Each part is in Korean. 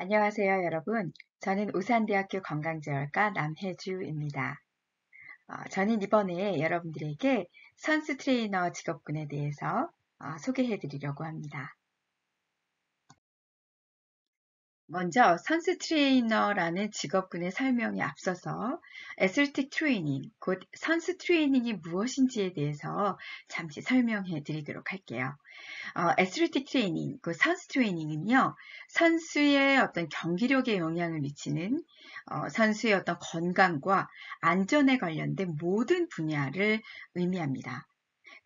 안녕하세요, 여러분. 저는 우산대학교 건강재활과 남혜주입니다. 어, 저는 이번에 여러분들에게 선수 트레이너 직업군에 대해서 어, 소개해 드리려고 합니다. 먼저 선수 트레이너라는 직업군의 설명에 앞서서 에슬틱 트레이닝, 곧 선수 트레이닝이 무엇인지에 대해서 잠시 설명해 드리도록 할게요. 어, 에슬틱 트레이닝, 곧 선수 트레이닝은요, 선수의 어떤 경기력에 영향을 미치는 어, 선수의 어떤 건강과 안전에 관련된 모든 분야를 의미합니다.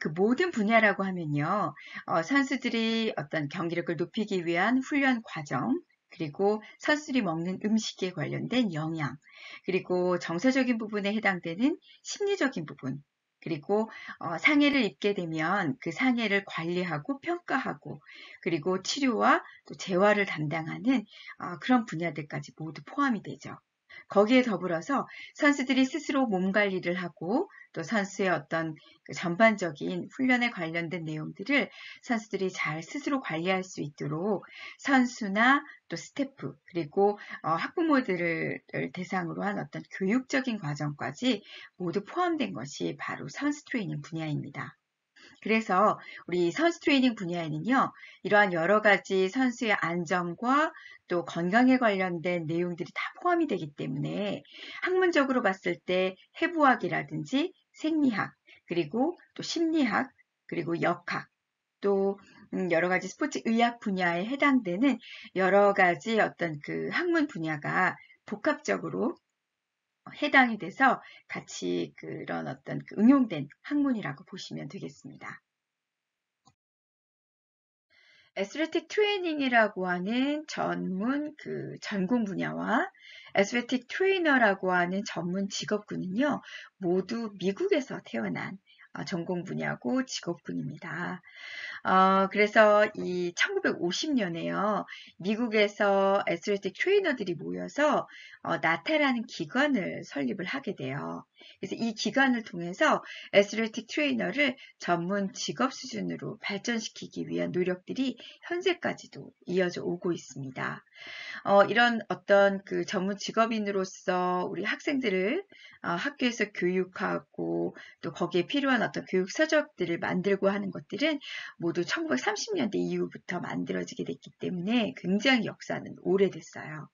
그 모든 분야라고 하면요. 어, 선수들이 어떤 경기력을 높이기 위한 훈련 과정, 그리고 선술이 먹는 음식에 관련된 영양, 그리고 정서적인 부분에 해당되는 심리적인 부분, 그리고 어, 상해를 입게 되면 그 상해를 관리하고 평가하고 그리고 치료와 또 재활을 담당하는 어, 그런 분야들까지 모두 포함이 되죠. 거기에 더불어서 선수들이 스스로 몸 관리를 하고 또 선수의 어떤 그 전반적인 훈련에 관련된 내용들을 선수들이 잘 스스로 관리할 수 있도록 선수나 또 스태프 그리고 어, 학부모들을 대상으로 한 어떤 교육적인 과정까지 모두 포함된 것이 바로 선수 트레이닝 분야입니다. 그래서 우리 선수 트레이닝 분야에는요, 이러한 여러 가지 선수의 안정과 또 건강에 관련된 내용들이 다 포함이 되기 때문에 학문적으로 봤을 때 해부학이라든지 생리학, 그리고 또 심리학, 그리고 역학, 또 음, 여러 가지 스포츠 의학 분야에 해당되는 여러 가지 어떤 그 학문 분야가 복합적으로 해당이 돼서 같이 그런 어떤 그 응용된 학문이라고 보시면 되겠습니다. 에스레틱 트레이닝이라고 하는 전문 그 전공 분야와 에스레틱 트레이너라고 하는 전문 직업군은요, 모두 미국에서 태어난 어, 전공 분야고 직업군입니다. 어, 그래서 이 1950년에요. 미국에서 애슬레틱 트레이너들이 모여서 어, 나타라는 기관을 설립을 하게 돼요. 그래서 이 기관을 통해서 애슬레틱 트레이너를 전문 직업 수준으로 발전시키기 위한 노력들이 현재까지도 이어져 오고 있습니다. 어, 이런 어떤 그 전문 직업인으로서 우리 학생들을 어, 학교에서 교육하고 또 거기에 필요한 어떤 교육 서적들을 만들고 하는 것들은 뭐 모두 1930년대 이후부터 만들어지게 됐기 때문에 굉장히 역사는 오래됐어요.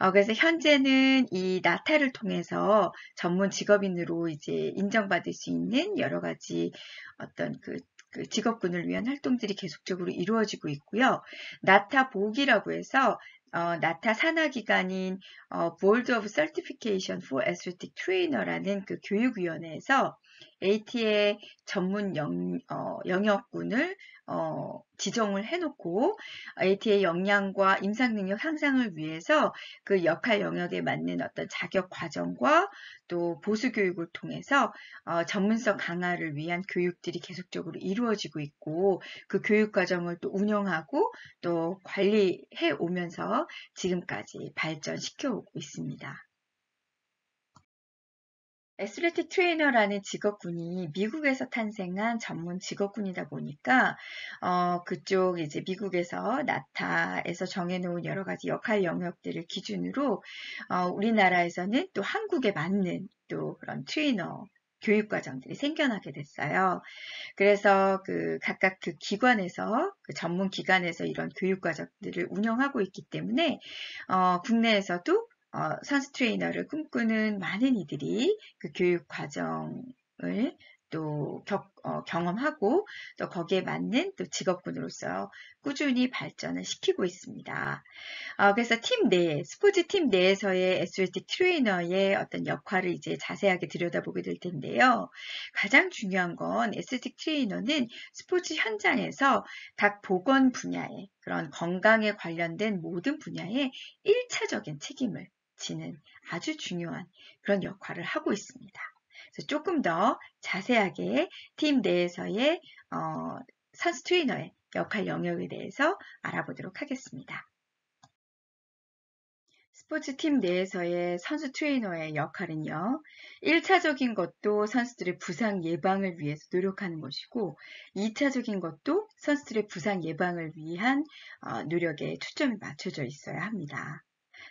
어, 그래서 현재는 이 나타를 통해서 전문 직업인으로 이제 인정받을 수 있는 여러 가지 어떤 그, 그 직업군을 위한 활동들이 계속적으로 이루어지고 있고요. 나타 보기라고 해서 어, 나타 산하기관인 어, Board of Certification for Athletic Trainer라는 그 교육위원회에서 AT의 전문 영, 어, 영역군을 어, 지정을 해놓고 AT의 역량과 임상 능력 향상을 위해서 그 역할 영역에 맞는 어떤 자격 과정과 또 보수 교육을 통해서 어, 전문성 강화를 위한 교육들이 계속적으로 이루어지고 있고 그 교육 과정을 또 운영하고 또 관리해 오면서 지금까지 발전시켜 오고 있습니다. 애슬레틱 트레이너라는 직업군이 미국에서 탄생한 전문 직업군이다 보니까 어, 그쪽 이제 미국에서 나타에서 정해놓은 여러 가지 역할 영역들을 기준으로 어, 우리나라에서는 또 한국에 맞는 또 그런 트레이너 교육과정들이 생겨나게 됐어요. 그래서 그 각각 그 기관에서 그 전문 기관에서 이런 교육과정들을 운영하고 있기 때문에 어, 국내에서도 어, 선수 트레이너를 꿈꾸는 많은 이들이 그 교육 과정을 또 겪, 어, 경험하고 또 거기에 맞는 또 직업군으로서 꾸준히 발전을 시키고 있습니다. 어, 그래서 팀 내, 스포츠 팀 내에서의 SOT 트레이너의 어떤 역할을 이제 자세하게 들여다보게 될 텐데요. 가장 중요한 건 SOT 트레이너는 스포츠 현장에서 각 보건 분야의 그런 건강에 관련된 모든 분야에 1차적인 책임을 지는 아주 중요한 그런 역할을 하고 있습니다. 조금 더 자세하게 팀 내에서의 어, 선수 트레이너의 역할 영역에 대해서 알아보도록 하겠습니다. 스포츠 팀 내에서의 선수 트레이너의 역할은요. 1차적인 것도 선수들의 부상 예방을 위해서 노력하는 것이고 2차적인 것도 선수들의 부상 예방을 위한 어, 노력에 초점이 맞춰져 있어야 합니다.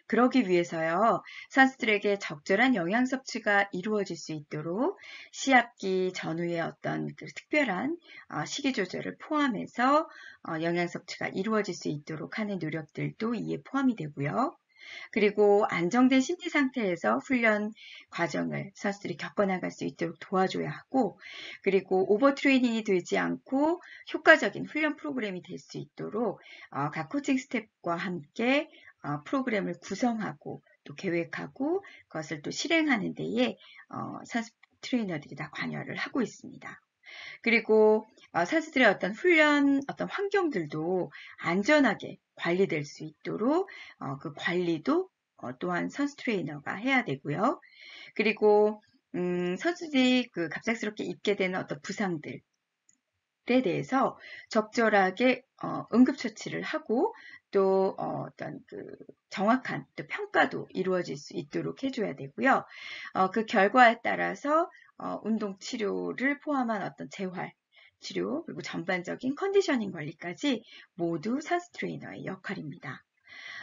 그러기 위해서요, 선수들에게 적절한 영양 섭취가 이루어질 수 있도록 시합기 전후의 어떤 그 특별한 어, 식이 조절을 포함해서 어, 영양 섭취가 이루어질 수 있도록 하는 노력들도 이에 포함이 되고요. 그리고 안정된 심리 상태에서 훈련 과정을 선수들이 겪어나갈 수 있도록 도와줘야 하고 그리고 오버트레이닝이 되지 않고 효과적인 훈련 프로그램이 될 수 있도록 어, 각 코칭 스텝과 함께 어, 프로그램을 구성하고 또 계획하고 그것을 또 실행하는 데에 어, 선수 트레이너들이 다 관여를 하고 있습니다. 그리고 선수들의 어떤 훈련, 어떤 환경들도 안전하게 관리될 수 있도록 어, 그 관리도 어, 또한 선수 트레이너가 해야 되고요. 그리고 음, 선수들이 그 갑작스럽게 입게 되는 어떤 부상들에 대해서 적절하게 어, 응급처치를 하고 또 어, 떤그 정확한 또 평가도 이루어질 수 있도록 해줘야 되고요. 어, 그 결과에 따라서 어, 운동 치료를 포함한 어떤 재활 치료, 그리고 전반적인 컨디셔닝 관리까지 모두 산스 트레이너의 역할입니다.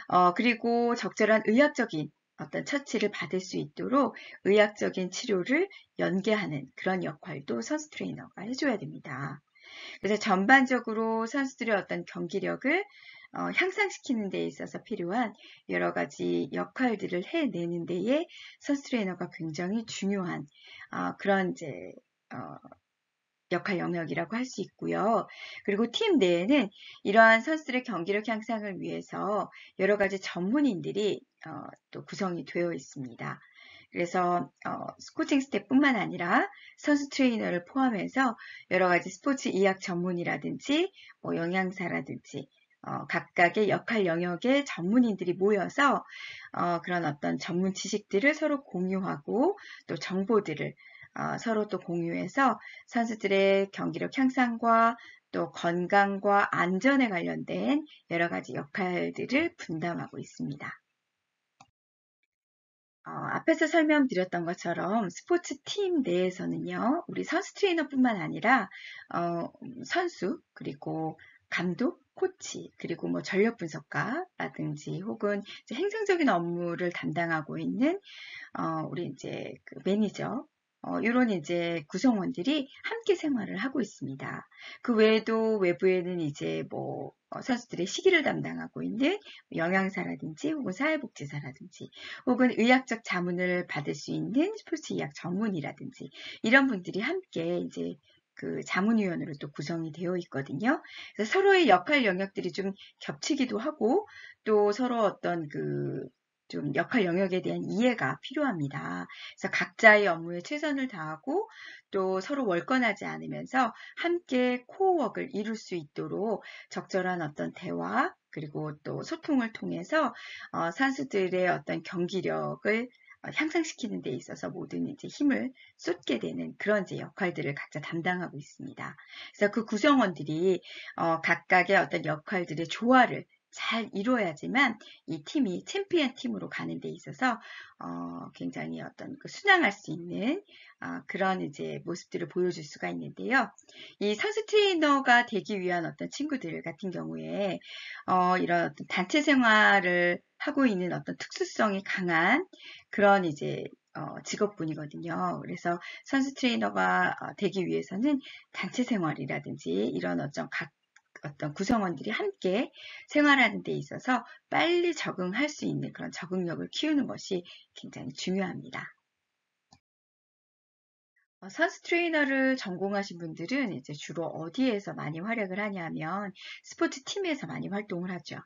어, 그리고 적절한 의학적인 어떤 처치를 받을 수 있도록 의학적인 치료를 연계하는 그런 역할도 선스 트레이너가 해줘야 됩니다. 그래서 전반적으로 선수들의 어떤 경기력을 어, 향상시키는 데 있어서 필요한 여러 가지 역할들을 해내는 데에 선수 트레이너가 굉장히 중요한 어, 그런 이제 어, 역할 영역이라고 할 수 있고요. 그리고 팀 내에는 이러한 선수들의 경기력 향상을 위해서 여러 가지 전문인들이 어, 또 구성이 되어 있습니다. 그래서 어, 스 코칭 스태프뿐만 아니라 선수 트레이너를 포함해서 여러 가지 스포츠 이학 전문이라든지 뭐 영양사라든지 어, 각각의 역할 영역의 전문인들이 모여서 어, 그런 어떤 전문 지식들을 서로 공유하고 또 정보들을 어, 서로 또 공유해서 선수들의 경기력 향상과 또 건강과 안전에 관련된 여러 가지 역할들을 분담하고 있습니다. 어, 앞에서 설명드렸던 것처럼 스포츠 팀 내에서는요, 우리 선수 트레이너뿐만 아니라 어, 선수 그리고 감독, 코치, 그리고 뭐 전력 분석가라든지 혹은 행정적인 업무를 담당하고 있는 어, 우리 이제 그 매니저 어, 이런 이제 구성원들이 함께 생활을 하고 있습니다. 그 외에도 외부에는 이제 뭐 어, 선수들의 시기를 담당하고 있는 영양사라든지 혹은 사회복지사라든지 혹은 의학적 자문을 받을 수 있는 스포츠 의학 전문이라든지 이런 분들이 함께 이제 그 자문위원으로 또 구성이 되어 있거든요. 그래서 서로의 역할 영역들이 좀 겹치기도 하고 또 서로 어떤 그좀 역할 영역에 대한 이해가 필요합니다. 그래서 각자의 업무에 최선을 다하고 또 서로 월권하지 않으면서 함께 코어웍을 이룰 수 있도록 적절한 어떤 대화 그리고 또 소통을 통해서 어, 선수들의 어떤 경기력을 어, 향상시키는 데 있어서 모든 이제 힘을 쏟게 되는 그런 이제 역할들을 각자 담당하고 있습니다. 그래서 그 구성원들이 어, 각각의 어떤 역할들의 조화를 잘 이루어야지만 이 팀이 챔피언 팀으로 가는 데 있어서 어, 굉장히 어떤 그 순항할 수 있는 어, 그런 이제 모습들을 보여줄 수가 있는데요. 이 선수 트레이너가 되기 위한 어떤 친구들 같은 경우에 어, 이런 어떤 단체 생활을 하고 있는 어떤 특수성이 강한 그런 이제 어, 직업군이거든요. 그래서 선수 트레이너가 어, 되기 위해서는 단체 생활이라든지 이런 어떤 각 어떤 구성원들이 함께 생활하는 데 있어서 빨리 적응할 수 있는 그런 적응력을 키우는 것이 굉장히 중요합니다. 어, 선수 트레이너를 전공하신 분들은 이제 주로 어디에서 많이 활약을 하냐면 스포츠 팀에서 많이 활동을 하죠.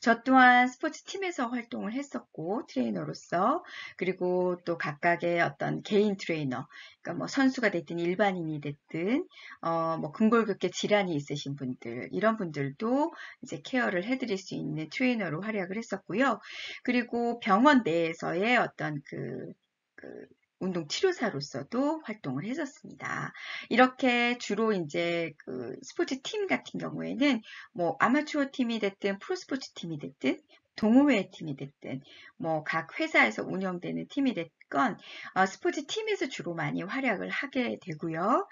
저 또한 스포츠팀에서 활동을 했었고 트레이너로서 그리고 또 각각의 어떤 개인 트레이너 그러니까 뭐 선수가 됐든 일반인이 됐든 어뭐 근골격계 질환이 있으신 분들 이런 분들도 이제 케어를 해드릴 수 있는 트레이너로 활약을 했었고요. 그리고 병원 내에서의 어떤 그, 그 운동 치료사로서도 활동을 했었습니다. 이렇게 주로 이제 그 스포츠 팀 같은 경우에는 뭐 아마추어 팀이 됐든 프로스포츠 팀이 됐든 동호회 팀이 됐든 뭐 각 회사에서 운영되는 팀이 됐건 어, 스포츠 팀에서 주로 많이 활약을 하게 되고요.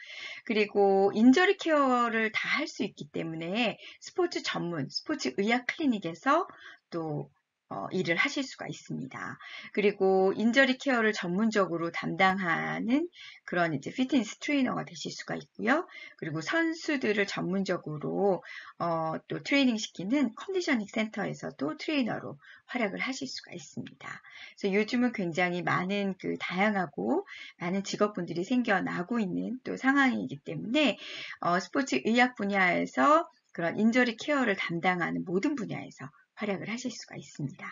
그리고 인저리 케어를 다 할 수 있기 때문에 스포츠 전문 스포츠 의학 클리닉에서 또 어, 일을 하실 수가 있습니다. 그리고 인저리 케어를 전문적으로 담당하는 그런 이제 피트니스 트레이너가 되실 수가 있고요. 그리고 선수들을 전문적으로 어, 또 트레이닝 시키는 컨디셔닝 센터에서도 트레이너로 활약을 하실 수가 있습니다. 그래서 요즘은 굉장히 많은 그 다양하고 많은 직업분들이 생겨나고 있는 또 상황이기 때문에 어, 스포츠 의학 분야에서 그런 인저리 케어를 담당하는 모든 분야에서 활약을 하실 수가 있습니다.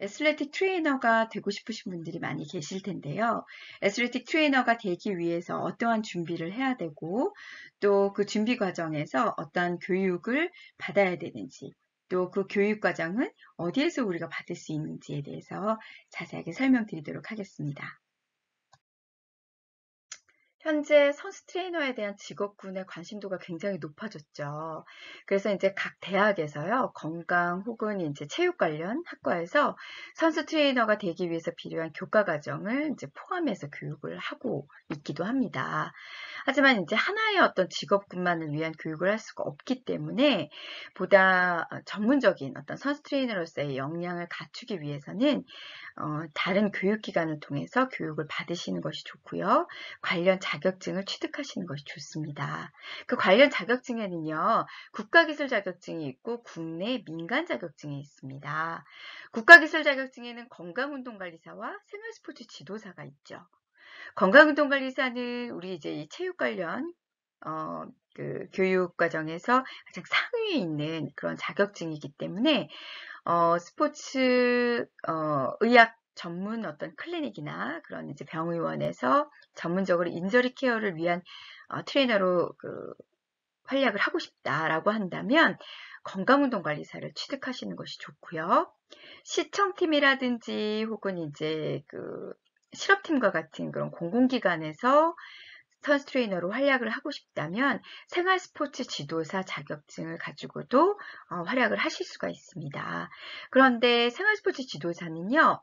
애슬레틱 음. 트레이너가 되고 싶으신 분들이 많이 계실 텐데요. 애슬레틱 트레이너가 되기 위해서 어떠한 준비를 해야 되고 또 그 준비 과정에서 어떠한 교육을 받아야 되는지 또 그 교육 과정은 어디에서 우리가 받을 수 있는지에 대해서 자세하게 설명드리도록 하겠습니다. 현재 선수 트레이너에 대한 직업군의 관심도가 굉장히 높아졌죠. 그래서 이제 각 대학에서요, 건강 혹은 이제 체육 관련 학과에서 선수 트레이너가 되기 위해서 필요한 교과 과정을 이제 포함해서 교육을 하고 있기도 합니다. 하지만 이제 하나의 어떤 직업군만을 위한 교육을 할 수가 없기 때문에 보다 어, 전문적인 어떤 선수 트레이너로서의 역량을 갖추기 위해서는 어, 다른 교육기관을 통해서 교육을 받으시는 것이 좋고요. 관련 자격증을 취득하시는 것이 좋습니다. 그 관련 자격증에는요, 국가기술 자격증이 있고 국내 민간 자격증이 있습니다. 국가기술 자격증에는 건강운동관리사와 생활스포츠 지도사가 있죠. 건강운동관리사는 우리 이제 이 체육 관련 어, 그 교육 과정에서 가장 상위에 있는 그런 자격증이기 때문에 어, 스포츠 어, 의학 전문 어떤 클리닉이나 그런 이제 병의원에서 전문적으로 인저리 케어를 위한 어, 트레이너로 그 활약을 하고 싶다라고 한다면 건강운동관리사를 취득하시는 것이 좋고요. 시청팀이라든지 혹은 이제 그 실업팀과 같은 그런 공공기관에서 선수 트레이너로 활약을 하고 싶다면 생활 스포츠 지도사 자격증을 가지고도 어, 활약을 하실 수가 있습니다. 그런데 생활 스포츠 지도사는요,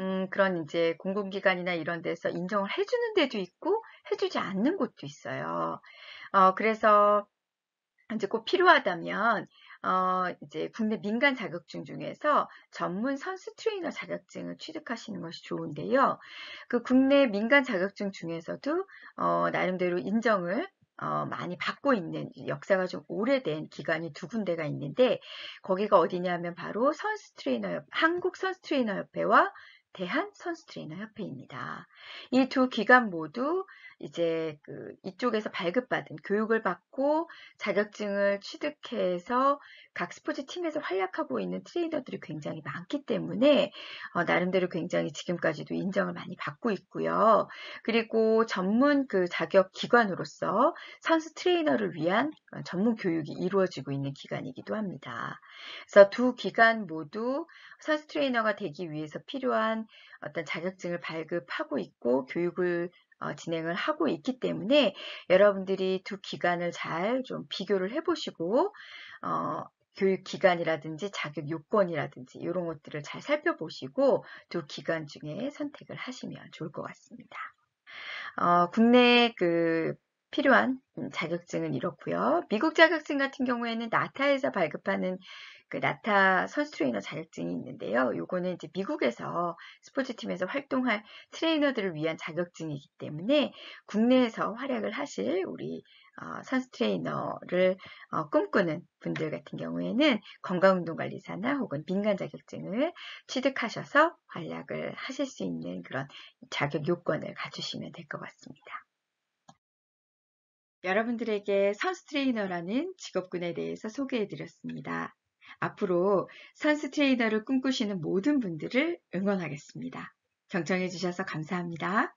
음, 그런 이제 공공기관이나 이런 데서 인정을 해주는 데도 있고 해주지 않는 곳도 있어요. 어, 그래서 이제 꼭 필요하다면 어, 이제 국내 민간 자격증 중에서 전문 선수 트레이너 자격증을 취득하시는 것이 좋은데요. 그 국내 민간 자격증 중에서도 어, 나름대로 인정을 어, 많이 받고 있는 역사가 좀 오래된 기관이 두 군데가 있는데 거기가 어디냐면 바로 선수 트레이너 한국 선수 트레이너 협회와 대한 선수트레이너 협회입니다. 이 두 기관 모두 이제 그 이쪽에서 발급받은 교육을 받고 자격증을 취득해서 각 스포츠 팀에서 활약하고 있는 트레이너들이 굉장히 많기 때문에 어, 나름대로 굉장히 지금까지도 인정을 많이 받고 있고요. 그리고 전문 그 자격 기관으로서 선수 트레이너를 위한 전문 교육이 이루어지고 있는 기관이기도 합니다. 그래서 두 기관 모두 선수 트레이너가 되기 위해서 필요한 어떤 자격증을 발급하고 있고 교육을 어, 진행을 하고 있기 때문에 여러분들이 두기관을잘 좀 비교를 해보시고 어, 교육 기관이라든지 자격 요건이라든지 이런 것들을 잘 살펴보시고 두기관 중에 선택을 하시면 좋을 것 같습니다. 어, 국내 그 필요한 음, 자격증은 이렇고요. 미국 자격증 같은 경우에는 나타에서 발급하는 그 나타 선수 트레이너 자격증이 있는데요. 요거는 이제 미국에서 스포츠팀에서 활동할 트레이너들을 위한 자격증이기 때문에 국내에서 활약을 하실 우리 어, 선수 트레이너를 어, 꿈꾸는 분들 같은 경우에는 건강운동관리사나 혹은 민간 자격증을 취득하셔서 활약을 하실 수 있는 그런 자격 요건을 갖추시면 될 것 같습니다. 여러분들에게 선수 트레이너라는 직업군에 대해서 소개해 드렸습니다. 앞으로 산스 트레이더를 꿈꾸시는 모든 분들을 응원하겠습니다. 경청해 주셔서 감사합니다.